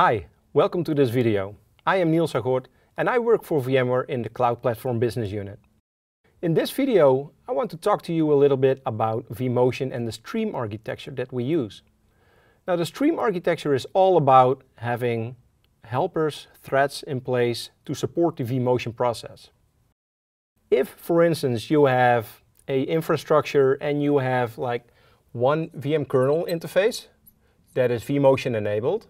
Hi, welcome to this video. I am Niels Agort and I work for VMware in the Cloud Platform Business Unit. In this video, I want to talk to you a little bit about vMotion and the stream architecture that we use. Now the stream architecture is all about having helpers, threads in place to support the vMotion process. If, for instance, you have a infrastructure and you have like one VM kernel interface that is vMotion enabled,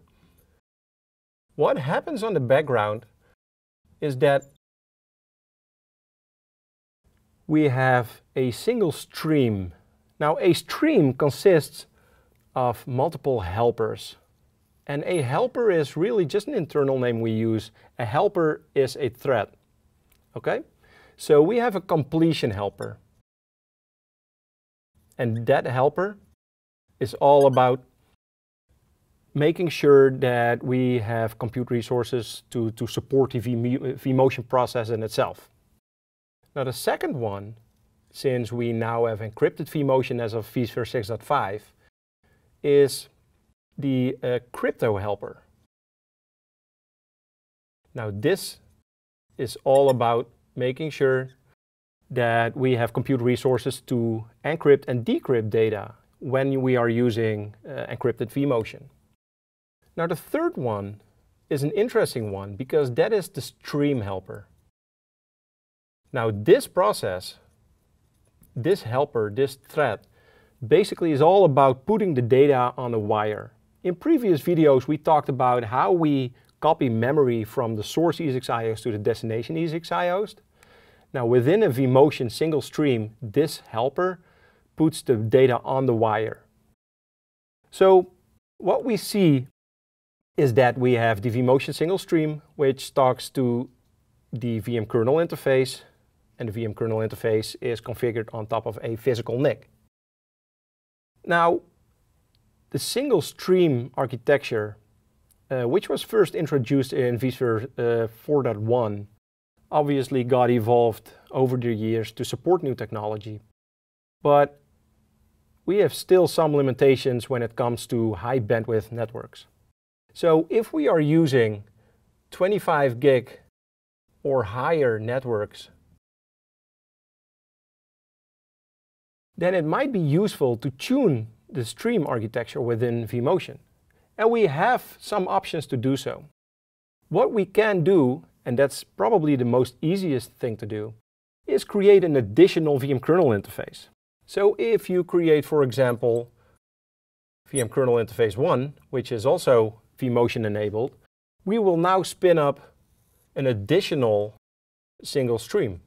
what happens on the background is that we have a single stream. Now a stream consists of multiple helpers. And a helper is really just an internal name we use. A helper is a thread. Okay? So we have a completion helper. And that helper is all about making sure that we have compute resources to, to support the vMotion process in itself. Now the second one, since we now have encrypted vMotion as of vSphere 6.5, is the uh, crypto helper. Now this is all about making sure that we have compute resources to encrypt and decrypt data when we are using uh, encrypted vMotion. Now the third one is an interesting one because that is the stream helper. Now this process, this helper, this thread, basically is all about putting the data on the wire. In previous videos we talked about how we copy memory from the source ESXi to the destination ESXi Now within a vMotion single stream, this helper puts the data on the wire. So what we see is that we have the vMotion single stream, which talks to the VM kernel interface, and the VM kernel interface is configured on top of a physical NIC. Now, the single stream architecture, uh, which was first introduced in vSphere uh, 4.1, obviously got evolved over the years to support new technology. But we have still some limitations when it comes to high bandwidth networks. So if we are using 25 gig or higher networks, then it might be useful to tune the stream architecture within vMotion. And we have some options to do so. What we can do, and that's probably the most easiest thing to do, is create an additional VM kernel interface. So if you create, for example, VM kernel interface 1, which is also vMotion enabled, we will now spin up an additional single stream.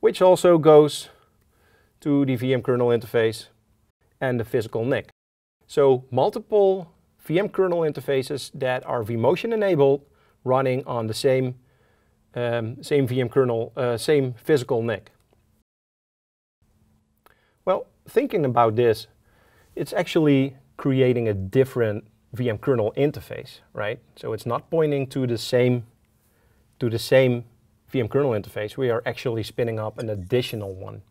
Which also goes to the VM kernel interface and the physical NIC. So multiple VM kernel interfaces that are vMotion enabled running on the same, um, same VM kernel, uh, same physical NIC. Well, thinking about this, it's actually creating a different VM kernel interface, right? So it's not pointing to the same to the same VM kernel interface. We are actually spinning up an additional one.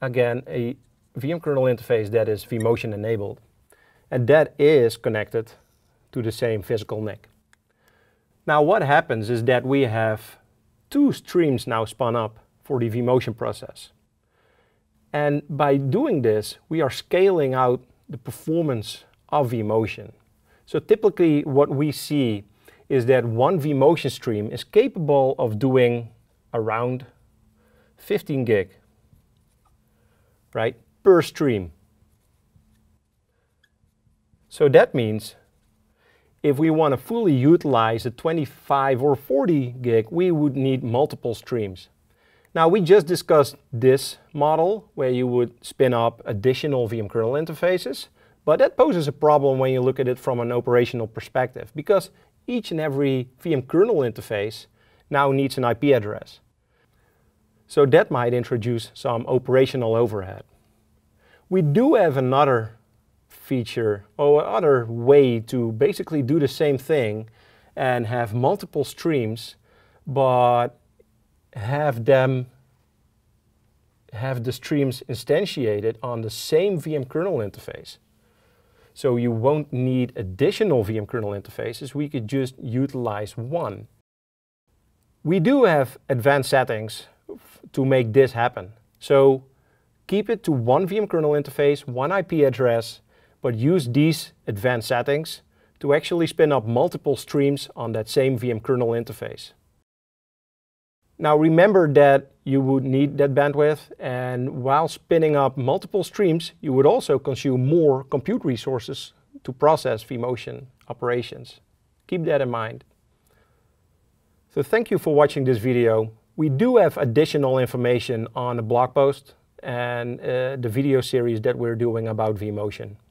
Again, a VM kernel interface that is vMotion enabled. And that is connected to the same physical NIC. Now what happens is that we have two streams now spun up for the vMotion process. And by doing this, we are scaling out the performance of vMotion. So typically what we see is that one vMotion stream is capable of doing around 15 gig, right, per stream. So that means if we want to fully utilize the 25 or 40 gig, we would need multiple streams. Now we just discussed this model where you would spin up additional VM kernel interfaces, but that poses a problem when you look at it from an operational perspective because each and every VM kernel interface now needs an IP address. So that might introduce some operational overhead. We do have another feature or other way to basically do the same thing and have multiple streams, but have them have the streams instantiated on the same VM kernel interface. So you won't need additional VM kernel interfaces, we could just utilize one. We do have advanced settings to make this happen. So keep it to one VM kernel interface, one IP address, but use these advanced settings to actually spin up multiple streams on that same VM kernel interface. Now remember that you would need that bandwidth and while spinning up multiple streams, you would also consume more compute resources to process vMotion operations. Keep that in mind. So thank you for watching this video. We do have additional information on the blog post and uh, the video series that we're doing about vMotion.